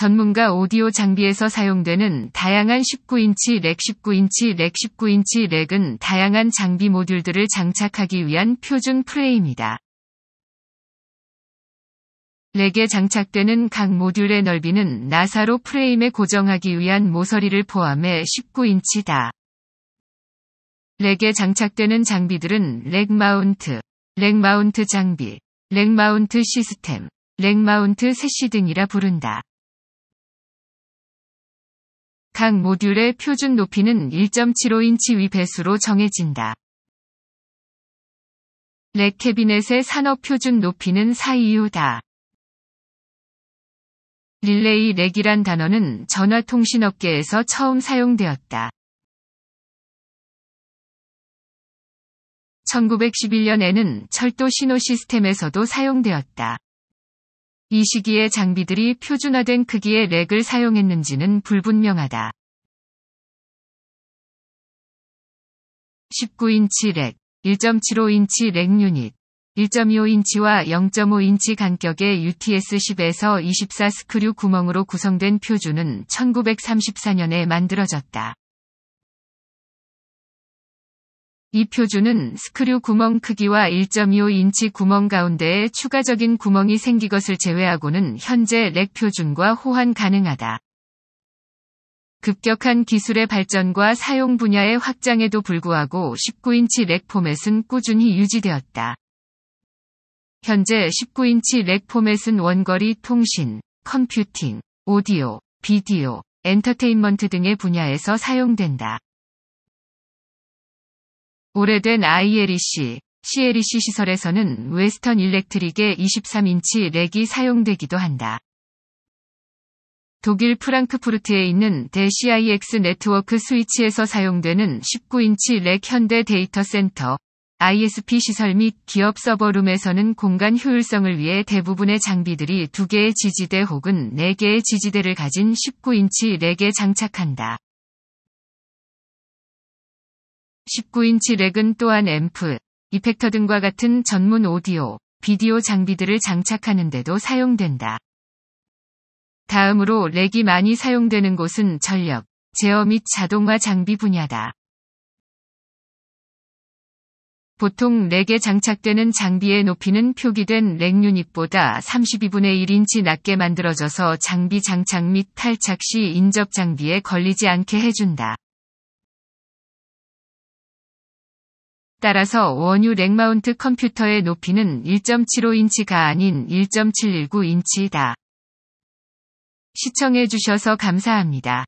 전문가 오디오 장비에서 사용되는 다양한 19인치 렉, 19인치 렉, 19인치 렉은 다양한 장비 모듈들을 장착하기 위한 표준 프레임이다. 렉에 장착되는 각 모듈의 넓이는 나사로 프레임에 고정하기 위한 모서리를 포함해 19인치다. 렉에 장착되는 장비들은 렉 마운트, 렉 마운트 장비, 렉 마운트 시스템, 렉 마운트 세시 등이라 부른다. 각 모듈의 표준 높이는 1.75인치 위배수로 정해진다. 렉 캐비넷의 산업 표준 높이는 4이유다. 릴레이 렉이란 단어는 전화통신업계에서 처음 사용되었다. 1911년에는 철도 신호 시스템에서도 사용되었다. 이 시기에 장비들이 표준화된 크기의 렉을 사용했는지는 불분명하다. 19인치 렉, 1.75인치 렉 유닛, 1.25인치와 0.5인치 간격의 UTS-10에서 24 스크류 구멍으로 구성된 표준은 1934년에 만들어졌다. 이 표준은 스크류 구멍 크기와 1.25인치 구멍 가운데에 추가적인 구멍이 생기 것을 제외하고는 현재 렉 표준과 호환 가능하다. 급격한 기술의 발전과 사용 분야의 확장에도 불구하고 19인치 렉 포맷은 꾸준히 유지되었다. 현재 19인치 렉 포맷은 원거리 통신, 컴퓨팅, 오디오, 비디오, 엔터테인먼트 등의 분야에서 사용된다. 오래된 ILEC, CLEC 시설에서는 웨스턴 일렉트릭의 23인치 렉이 사용되기도 한다. 독일 프랑크푸르트에 있는 d c i x 네트워크 스위치에서 사용되는 19인치 렉 현대 데이터 센터, ISP 시설 및 기업 서버룸에서는 공간 효율성을 위해 대부분의 장비들이 2개의 지지대 혹은 4개의 지지대를 가진 19인치 렉에 장착한다. 19인치 렉은 또한 앰프, 이펙터 등과 같은 전문 오디오, 비디오 장비들을 장착하는데도 사용된다. 다음으로 렉이 많이 사용되는 곳은 전력, 제어 및 자동화 장비 분야다. 보통 렉에 장착되는 장비의 높이는 표기된 렉 유닛보다 32분의 1인치 낮게 만들어져서 장비 장착 및 탈착 시 인접 장비에 걸리지 않게 해준다. 따라서 원유 렉마운트 컴퓨터의 높이는 1.75인치가 아닌 1.719인치이다. 시청해주셔서 감사합니다.